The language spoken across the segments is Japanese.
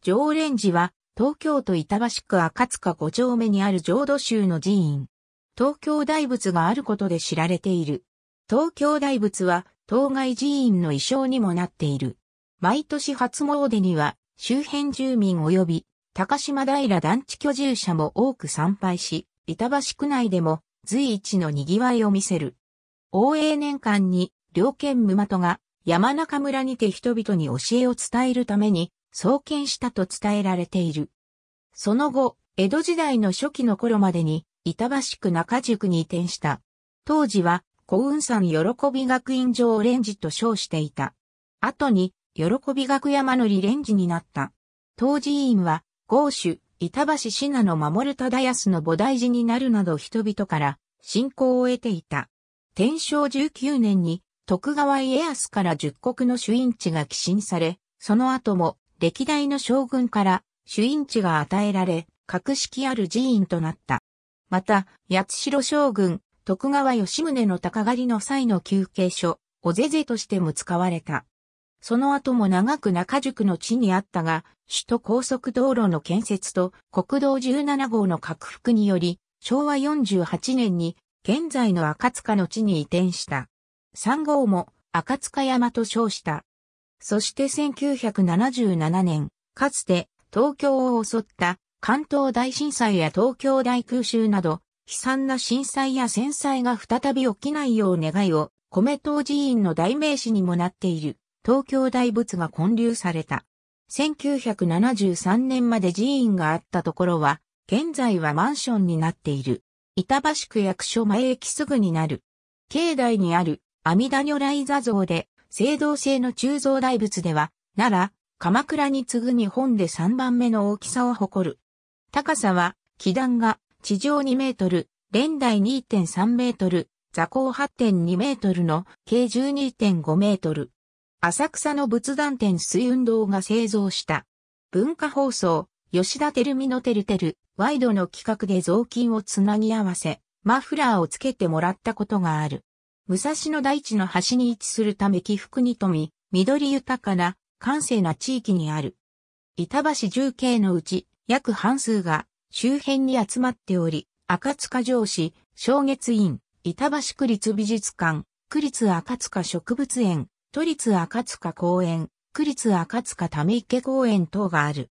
常連寺は、東京都板橋区赤塚5丁目にある浄土宗の寺院。東京大仏があることで知られている。東京大仏は、当該寺院の衣装にもなっている。毎年初詣には、周辺住民及び、高島平団地居住者も多く参拝し、板橋区内でも随一の賑わいを見せる。応永年間に、両県無的が山中村にて人々に教えを伝えるために創建したと伝えられている。その後、江戸時代の初期の頃までに、板橋区中宿に移転した。当時は、幸運山喜び学院場オレンジと称していた。後に、喜び学山のリレンジになった。当委院は、豪主、板橋信濃守忠康の菩提寺になるなど人々から信仰を得ていた。天正19年に徳川家康から十国の主因地が寄進され、その後も歴代の将軍から主因地が与えられ、格式ある寺院となった。また、八代将軍、徳川吉宗の鷹狩りの際の休憩所、おぜぜとしても使われた。その後も長く中宿の地にあったが、首都高速道路の建設と国道17号の拡幅により、昭和48年に現在の赤塚の地に移転した。3号も赤塚山と称した。そして1977年、かつて東京を襲った関東大震災や東京大空襲など、悲惨な震災や戦災が再び起きないよう願いを、米党寺院の代名詞にもなっている、東京大仏が建立された。1973年まで寺院があったところは、現在はマンションになっている。板橋区役所前駅すぐになる。境内にある阿弥陀如来座像で青銅製の鋳造大仏では、奈良、鎌倉に次ぐ日本で3番目の大きさを誇る。高さは、基段が地上2メートル、連台2.3メートル、座高8.2メートルの計12.5メートル。浅草の仏壇店水運動が製造した。文化放送、吉田照美のてるてる、ワイドの企画で雑巾をつなぎ合わせ、マフラーをつけてもらったことがある。武蔵野大地の端に位置するため起伏に富み、緑豊かな、閑静な地域にある。板橋重慶景のうち、約半数が周辺に集まっており、赤塚城市、正月院、板橋区立美術館、区立赤塚植物園、都立赤塚公園、区立赤塚ため池公園等がある。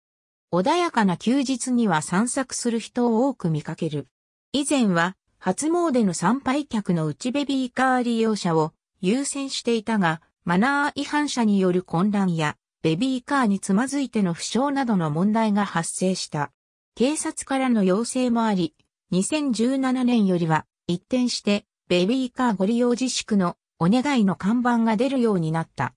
穏やかな休日には散策する人を多く見かける。以前は初詣の参拝客のうちベビーカー利用者を優先していたが、マナー違反者による混乱や、ベビーカーにつまずいての負傷などの問題が発生した。警察からの要請もあり、2017年よりは一転してベビーカーご利用自粛のお願いの看板が出るようになった。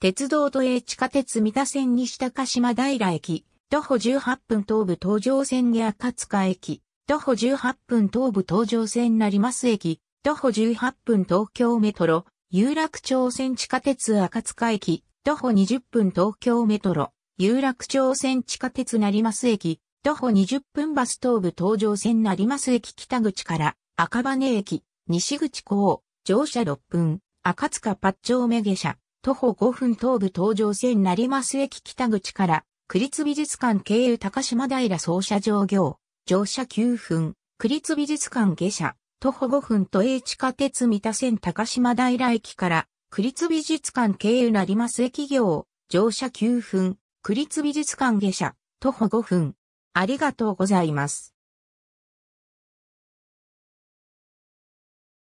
鉄道都営地下鉄三田線西高島平駅、徒歩18分東武東上線に赤塚駅、徒歩18分東武東上線成増駅、徒歩18分東京メトロ、有楽町線地下鉄赤塚駅、徒歩20分東京メトロ、有楽町線地下鉄成増駅、徒歩20分バス東武東上線成増駅北口から赤羽駅、西口港、乗車6分、赤塚八丁目下車、徒歩5分東武東上線成増駅北口から、区立美術館経由高島平総車上行、乗車9分、区立美術館下車、徒歩5分都営地下鉄三田線高島平駅から、区立美術館経由なります駅業、乗車9分、区立美術館下車、徒歩5分。ありがとうございます。